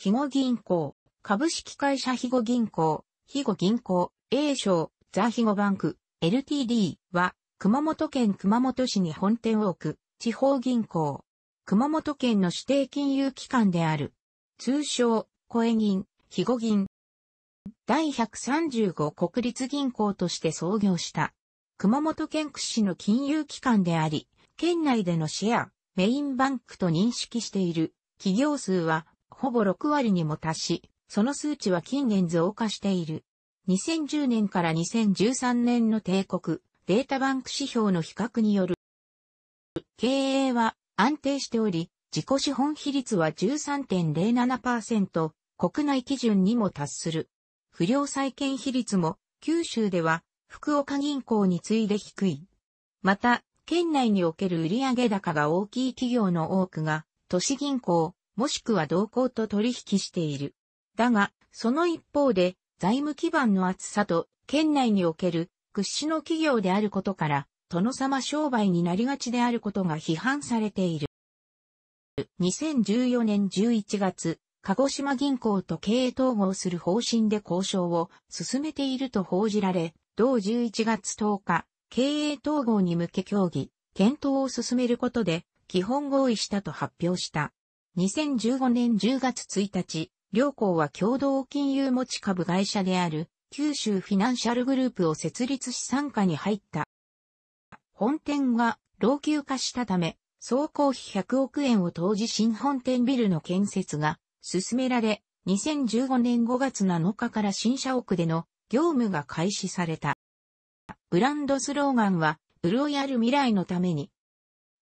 肥後銀行、株式会社肥後銀行、肥後銀行、A 賞、ザ・肥後バンク、LTD は、熊本県熊本市に本店を置く、地方銀行。熊本県の指定金融機関である。通称、声銀、肥後銀。第135国立銀行として創業した。熊本県屈指の金融機関であり、県内でのシェア、メインバンクと認識している。企業数はほぼ6割にも達し、その数値は近年増加している。2010年から2013年の帝国、データバンク指標の比較による。経営は安定しており、自己資本比率は13.07%、国内基準にも達する。不良債権比率も、九州では、福岡銀行に次いで低い。また、県内における売上高が大きい企業の多くが、都市銀行、もしくは同行と取引している。だが、その一方で、財務基盤の厚さと、県内における屈指の企業であることから、殿様商売になりがちであることが批判されている。2014年11月、鹿児島銀行と経営統合する方針で交渉を進めていると報じられ、同11月10日、経営統合に向け協議、検討を進めることで基本合意したと発表した。2015年10月1日、両校は共同金融持ち株会社である九州フィナンシャルグループを設立し参加に入った。本店が老朽化したため、総工費100億円を投じ新本店ビルの建設が進められ、2015年5月7日から新社屋での業務が開始された。ブランドスローガンは、潤いある未来のために。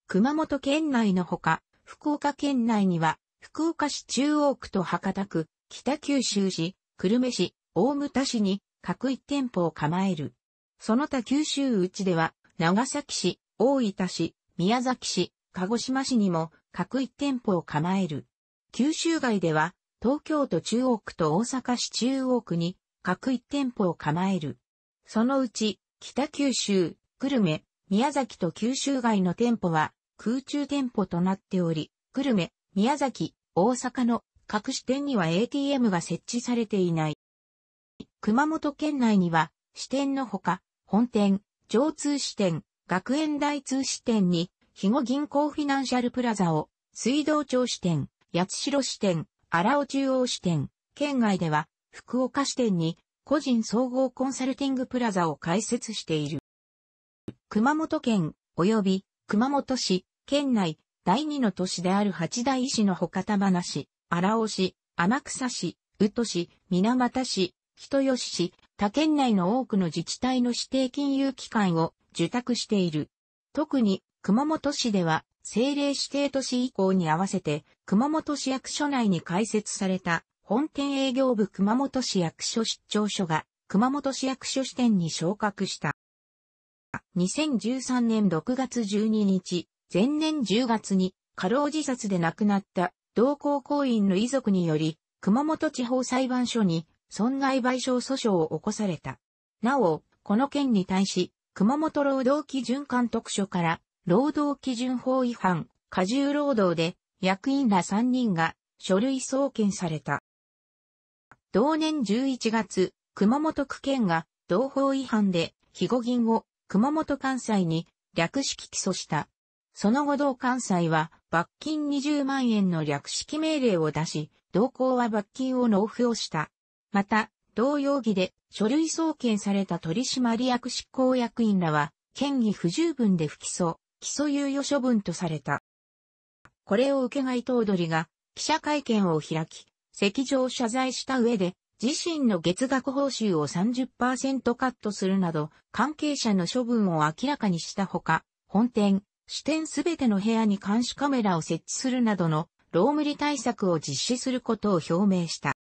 熊本県内のほか、福岡県内には、福岡市中央区と博多区、北九州市、久留米市、大牟田市に各一店舗を構える。その他九州内では、長崎市、大分市、宮崎市、鹿児島市にも各一店舗を構える。九州外では、東京都中央区と大阪市中央区に各一店舗を構える。そのうち、北九州、久留米、宮崎と九州外の店舗は、空中店舗となっており、久留米、宮崎、大阪の各支店には ATM が設置されていない。熊本県内には支店のほか、本店、上通支店、学園大通支店に、肥後銀行フィナンシャルプラザを、水道町支店、八代支店、荒尾中央支店、県外では、福岡支店に、個人総合コンサルティングプラザを開設している。熊本県、及び熊本市、県内、第二の都市である八大市の他玉名市、荒尾市、天草市、宇都市、水俣市、人吉市、他県内の多くの自治体の指定金融機関を受託している。特に、熊本市では、政令指定都市以降に合わせて、熊本市役所内に開設された、本店営業部熊本市役所出張所が、熊本市役所支店に昇格した。2013年6月12日、前年10月に過労自殺で亡くなった同行行員の遺族により、熊本地方裁判所に損害賠償訴訟を起こされた。なお、この件に対し、熊本労働基準監督署から労働基準法違反、過重労働で役員ら3人が書類送検された。同年11月、熊本区県が同法違反で、肥後銀を熊本関西に略式起訴した。その後同関西は罰金20万円の略式命令を出し、同行は罰金を納付をした。また、同容疑で書類送検された取締役執行役員らは、権威不十分で不起訴、起訴猶予処分とされた。これを受け外頭取が記者会見を開き、席上謝罪した上で、自身の月額報酬を30%カットするなど、関係者の処分を明らかにしたほか、本店、支店すべての部屋に監視カメラを設置するなどの、ロームリ対策を実施することを表明した。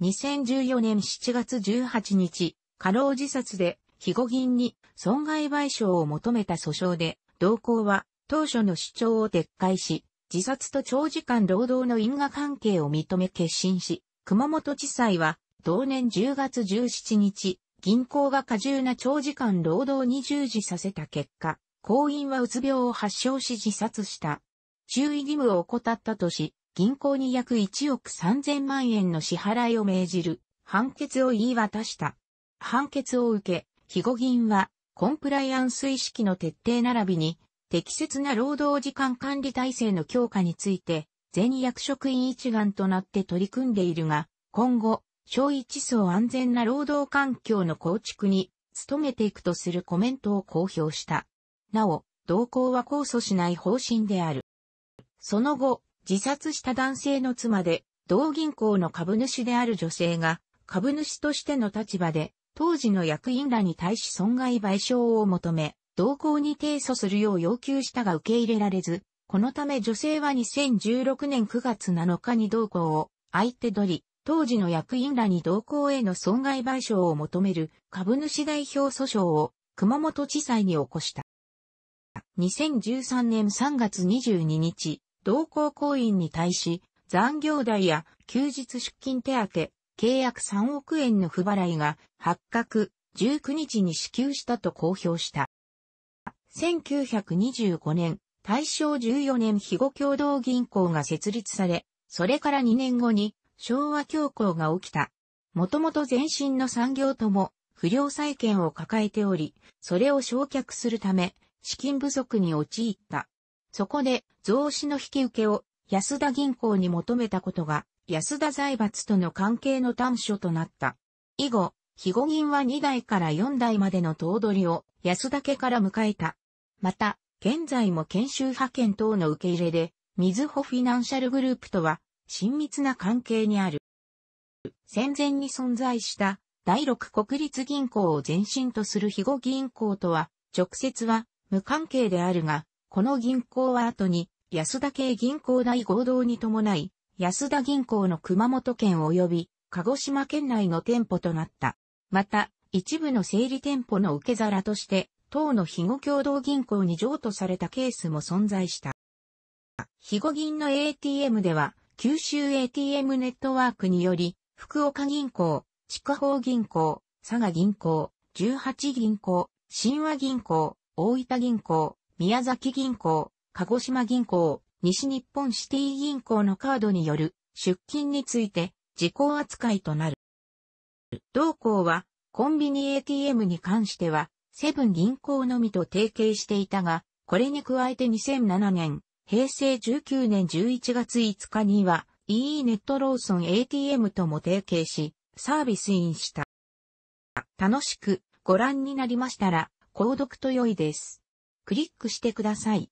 2014年7月18日、過労自殺で、肥後銀に損害賠償を求めた訴訟で、同行は当初の主張を撤回し、自殺と長時間労働の因果関係を認め決心し、熊本地裁は、同年10月17日、銀行が過重な長時間労働に従事させた結果、行員はうつ病を発症し自殺した。注意義務を怠ったとし、銀行に約1億3000万円の支払いを命じる判決を言い渡した。判決を受け、肥後銀はコンプライアンス意識の徹底並びに適切な労働時間管理体制の強化について全役職員一丸となって取り組んでいるが、今後、小一層安全な労働環境の構築に努めていくとするコメントを公表した。なお、同行は控訴しない方針である。その後、自殺した男性の妻で、同銀行の株主である女性が、株主としての立場で、当時の役員らに対し損害賠償を求め、同行に提訴するよう要求したが受け入れられず、このため女性は2016年9月7日に同行を相手取り、当時の役員らに同行への損害賠償を求める株主代表訴訟を熊本地裁に起こした。2013年3月22日、同行行員に対し、残業代や休日出勤手当、契約3億円の不払いが発覚、19日に支給したと公表した。1925年、大正14年肥後共同銀行が設立され、それから2年後に昭和恐慌が起きた。もともと前身の産業とも不良債権を抱えており、それを焼却するため資金不足に陥った。そこで増資の引き受けを安田銀行に求めたことが安田財閥との関係の短所となった。以後、肥後銀は2代から4代までの頭取を安田家から迎えた。また、現在も研修派遣等の受け入れで、みずほフィナンシャルグループとは親密な関係にある。戦前に存在した第六国立銀行を前身とする肥後銀行とは直接は無関係であるが、この銀行は後に安田系銀行大合同に伴い、安田銀行の熊本県及び鹿児島県内の店舗となった。また、一部の整理店舗の受け皿として、当の肥後共同銀行に譲渡されたケースも存在した。肥後銀の ATM では、九州 ATM ネットワークにより、福岡銀行、地下方銀行、佐賀銀行、十八銀行、新和銀行、大分銀行、宮崎銀行、鹿児島銀行、西日本シティ銀行のカードによる出金について時効扱いとなる。同行はコンビニ ATM に関してはセブン銀行のみと提携していたが、これに加えて2007年、平成19年11月5日には EE ネットローソン ATM とも提携し、サービスインした。楽しくご覧になりましたら、購読と良いです。クリックしてください。